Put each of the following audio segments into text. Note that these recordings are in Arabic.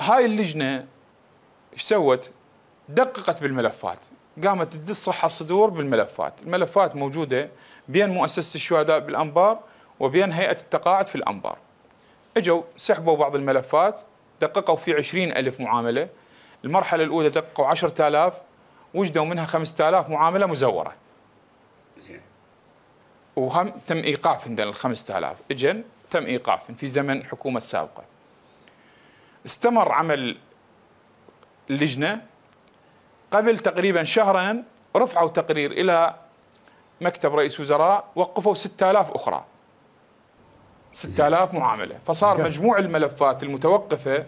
هاي اللجنه ايش سوت؟ دققت بالملفات قامت تدس صحه الصدور بالملفات، الملفات موجوده بين مؤسسه الشهداء بالانبار وبين هيئه التقاعد في الانبار. اجوا سحبوا بعض الملفات دققوا في 20 ألف معامله، المرحله الاولى دققوا 10000 وجدوا منها 5000 معامله مزوره. زين. وهم تم ايقاف ال 5000، اجن تم ايقاف في زمن حكومه سابقه. استمر عمل اللجنة قبل تقريبا شهرا رفعوا تقرير إلى مكتب رئيس وزراء وقفوا 6000 أخرى 6000 معاملة فصار مجموع الملفات المتوقفة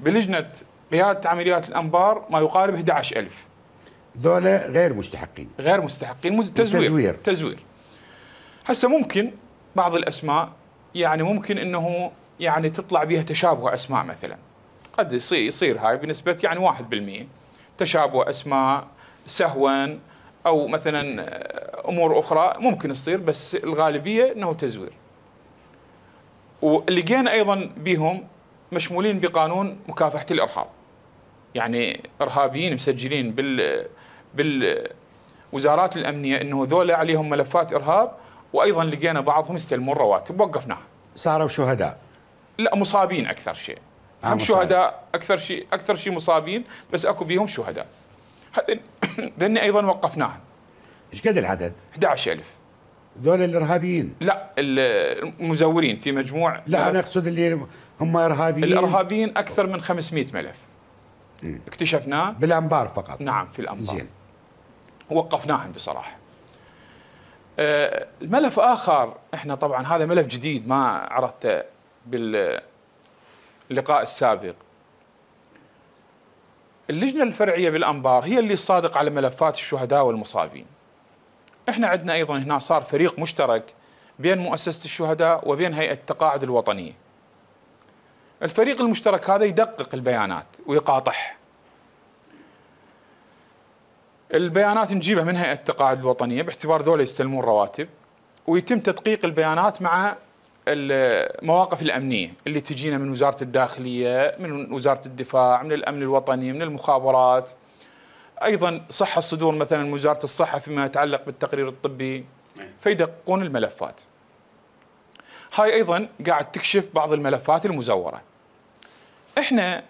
بلجنة قيادة عمليات الأنبار ما يقارب 11000 دولة غير مستحقين غير مستحقين تزوير تزوير, تزوير. هسه ممكن بعض الأسماء يعني ممكن أنه يعني تطلع بها تشابه اسماء مثلا قد يصير يصير هاي بنسبه يعني 1% تشابه اسماء سهوا او مثلا آه، امور اخرى ممكن تصير بس الغالبيه انه تزوير. ولقينا ايضا بهم مشمولين بقانون مكافحه الارهاب. يعني ارهابيين مسجلين بال بالوزارات الامنيه انه ذولا عليهم ملفات ارهاب وايضا لقينا بعضهم يستلمون رواتب وقفناها. صاروا شهداء. لا مصابين اكثر شيء آه، هم شهداء اكثر شيء اكثر شيء مصابين بس اكو بيهم شهداء هذين ايضا وقفناهم ايش قد العدد 11000 دول الارهابيين لا المزورين في مجموع لا انا اقصد اللي هم ارهابيين الارهابيين اكثر من 500 ملف إيه. اكتشفناه بالانبار فقط نعم في الانبار زين وقفناهم بصراحه الملف آه، اخر احنا طبعا هذا ملف جديد ما عرضته باللقاء السابق اللجنة الفرعية بالأنبار هي اللي صادق على ملفات الشهداء والمصابين احنا عندنا أيضا هنا صار فريق مشترك بين مؤسسة الشهداء وبين هيئة التقاعد الوطنية الفريق المشترك هذا يدقق البيانات ويقاطح البيانات نجيبها من هيئة التقاعد الوطنية باعتبار ذولا يستلمون رواتب ويتم تدقيق البيانات مع المواقف الامنيه اللي تجينا من وزاره الداخليه، من وزاره الدفاع، من الامن الوطني، من المخابرات. ايضا صحه الصدور مثلا من وزاره الصحه فيما يتعلق بالتقرير الطبي فيدققون الملفات. هاي ايضا قاعد تكشف بعض الملفات المزوره. احنا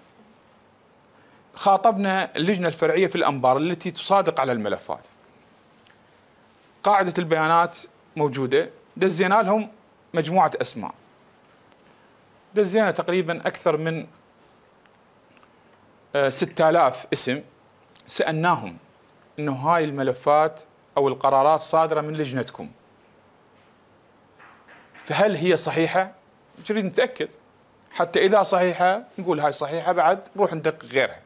خاطبنا اللجنه الفرعيه في الانبار التي تصادق على الملفات. قاعده البيانات موجوده، دزينا لهم مجموعة أسماء دزينا تقريبا أكثر من آه، ستة آلاف اسم سألناهم أنه هاي الملفات أو القرارات صادرة من لجنتكم فهل هي صحيحة؟ نريد نتأكد حتى إذا صحيحة نقول هاي صحيحة بعد نروح ندقق غيرها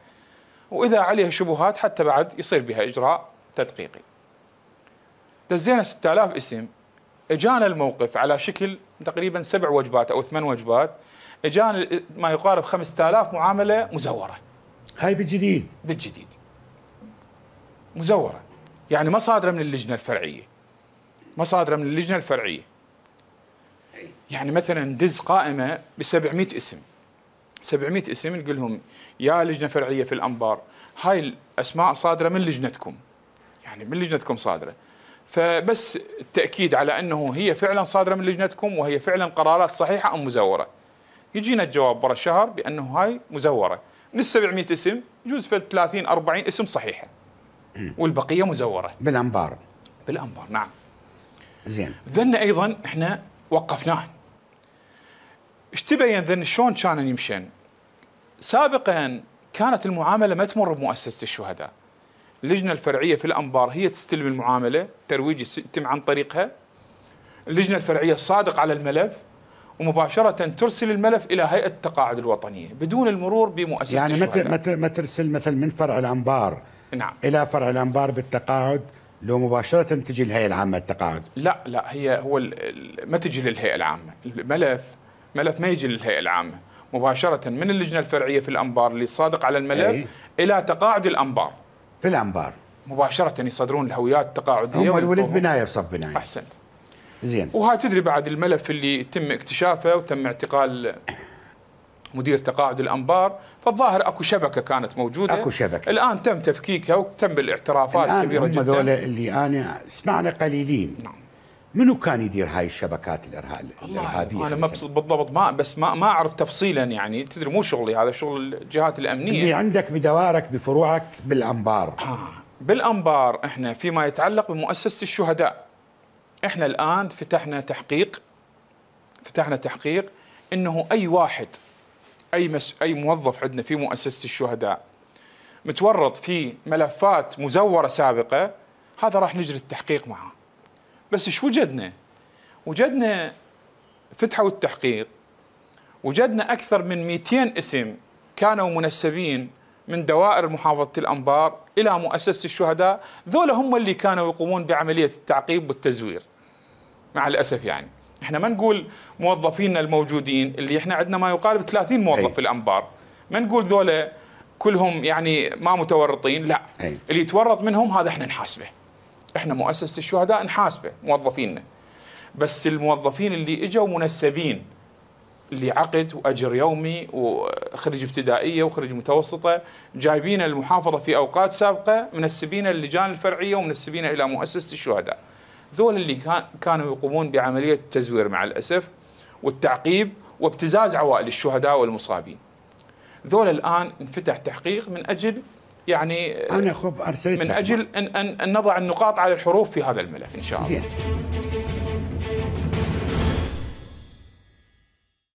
وإذا عليها شبهات حتى بعد يصير بها إجراء تدقيقي دزينا 6000 اسم اجانا الموقف على شكل تقريبا سبع وجبات او ثمان وجبات اجانا ما يقارب 5000 معامله مزوره. هاي بالجديد؟ بالجديد. مزوره. يعني ما صادره من اللجنه الفرعيه. ما صادره من اللجنه الفرعيه. يعني مثلا دز قائمه ب 700 اسم. 700 اسم نقول لهم يا لجنه فرعيه في الانبار هاي الاسماء صادره من لجنتكم. يعني من لجنتكم صادره. فبس التاكيد على انه هي فعلا صادره من لجنتكم وهي فعلا قرارات صحيحه ام مزوره. يجينا الجواب ورا شهر بانه هاي مزوره، من 700 اسم يجوز فد 30 40 اسم صحيحه. والبقيه مزوره. بالانبار. بالانبار نعم. زين. ذن ايضا احنا وقفناه. ايش تبين ذن شلون كان يمشين؟ سابقا كانت المعامله ما تمر بمؤسسه الشهداء. اللجنه الفرعيه في الانبار هي تستلم المعامله ترويج يتم عن طريقها اللجنه الفرعيه صادق على الملف ومباشرة ترسل الملف إلى هيئة التقاعد الوطنية بدون المرور بمؤسسة يعني الشهداء. يعني ما ترسل مثلا من فرع الأنبار نعم. إلى فرع الأنبار بالتقاعد لو مباشرة تجي الهيئة العامة التقاعد لا لا هي هو ما تجي للهيئة العامة الملف ملف ما يجي للهيئة العامة مباشرة من اللجنة الفرعية في الأنبار اللي صادق على الملف أي. إلى تقاعد الأنبار في الانبار مباشره يصدرون الهويات التقاعديه هم الولد بنايه بصف بنايه احسنت زين وها تدري بعد الملف اللي تم اكتشافه وتم اعتقال مدير تقاعد الانبار فالظاهر اكو شبكه كانت موجوده اكو شبكه الان تم تفكيكها وتم الاعترافات الكبيره كبيره الان هم اللي انا سمعنا قليلين نعم. منو كان يدير هاي الشبكات الارهاب الارهابيه انا ما بالضبط ما بس ما ما اعرف تفصيلا يعني تدري مو شغلي هذا شغل الجهات الامنيه اللي عندك بدوارك بفروعك بالانبار آه بالانبار احنا فيما يتعلق بمؤسسه الشهداء احنا الان فتحنا تحقيق فتحنا تحقيق انه اي واحد اي مس اي موظف عندنا في مؤسسه الشهداء متورط في ملفات مزوره سابقه هذا راح نجري التحقيق معه بس شو وجدنا؟ وجدنا فتحوا التحقيق وجدنا أكثر من 200 اسم كانوا منسبين من دوائر محافظة الأنبار إلى مؤسسة الشهداء ذولا هم اللي كانوا يقومون بعملية التعقيب والتزوير مع الأسف يعني احنا ما نقول موظفينا الموجودين اللي احنا عندنا ما يقارب 30 موظف هي. في الأنبار ما نقول ذولا كلهم يعني ما متورطين لا هي. اللي يتورط منهم هذا احنا نحاسبه احنا مؤسسه الشهداء نحاسبه موظفينا بس الموظفين اللي اجوا منسبين اللي عقد واجر يومي وخرج ابتدائيه وخرج متوسطه جايبين المحافظه في اوقات سابقه منسبين اللجان الفرعيه ومنسبين الى مؤسسه الشهداء ذول اللي كانوا يقومون بعمليه التزوير مع الاسف والتعقيب وابتزاز عوائل الشهداء والمصابين ذول الان انفتح تحقيق من اجل يعني أنا خب أرسلت من أجل أن, أن, نضع النقاط على الحروف في هذا الملف إن شاء الله زين.